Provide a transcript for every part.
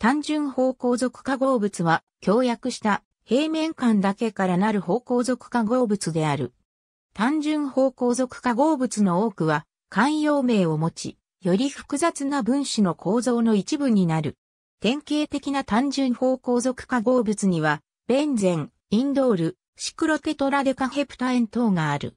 単純方向属化合物は、協約した平面間だけからなる方向属化合物である。単純方向属化合物の多くは、慣用名を持ち、より複雑な分子の構造の一部になる。典型的な単純方向属化合物には、ベンゼン、インドール、シクロテトラデカヘプタエン等がある。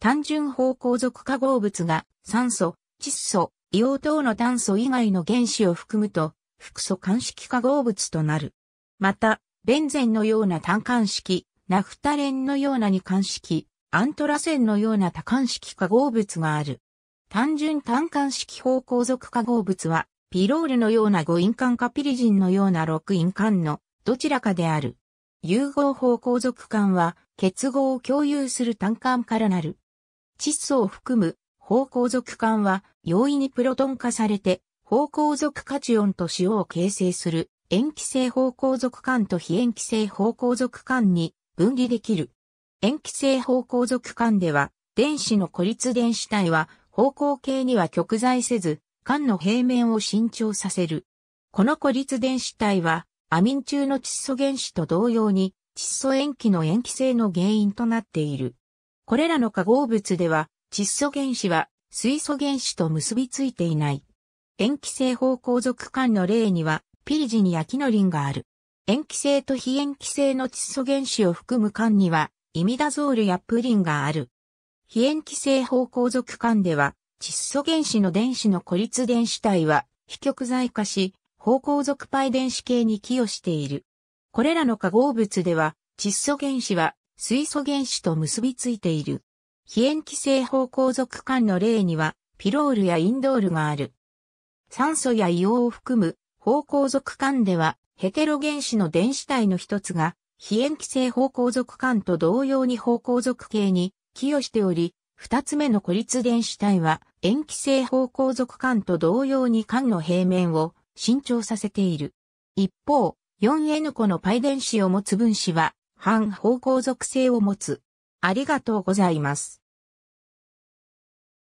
単純方向属化合物が酸素、窒素、硫黄等の炭素以外の原子を含むと、複素間式化合物となる。また、ベンゼンのような単間式、ナフタレンのような二間式、アントラセンのような多間式化合物がある。単純単間式方向属化合物は、ピロールのような五印間かピリジンのような六印間のどちらかである。融合方向属間は結合を共有する単間からなる。窒素を含む方向属間は容易にプロトン化されて方向属価値音と塩を形成する塩基性方向属管と非塩基性方向属管に分離できる。塩基性方向属管では、電子の孤立電子体は方向形には極在せず、管の平面を伸長させる。この孤立電子体は、アミン中の窒素原子と同様に、窒素塩基の塩基性の原因となっている。これらの化合物では、窒素原子は水素原子と結びついていない。塩基性方向属間の例には、ピリジンやキノリンがある。塩基性と非塩基性の窒素原子を含む間には、イミダゾールやプリンがある。非塩基性方向属間では、窒素原子の電子の孤立電子体は、非極剤化し、方向属パイ電子系に寄与している。これらの化合物では、窒素原子は水素原子と結びついている。非塩基性方向属間の例には、ピロールやインドールがある。酸素や硫黄を含む方向属間では、ヘテロ原子の電子体の一つが、非塩基性方向属間と同様に方向属系に寄与しており、二つ目の孤立電子体は、塩基性方向属間と同様に間の平面を伸長させている。一方、4N 個のパイ電子を持つ分子は、反方向属性を持つ。ありがとうございます。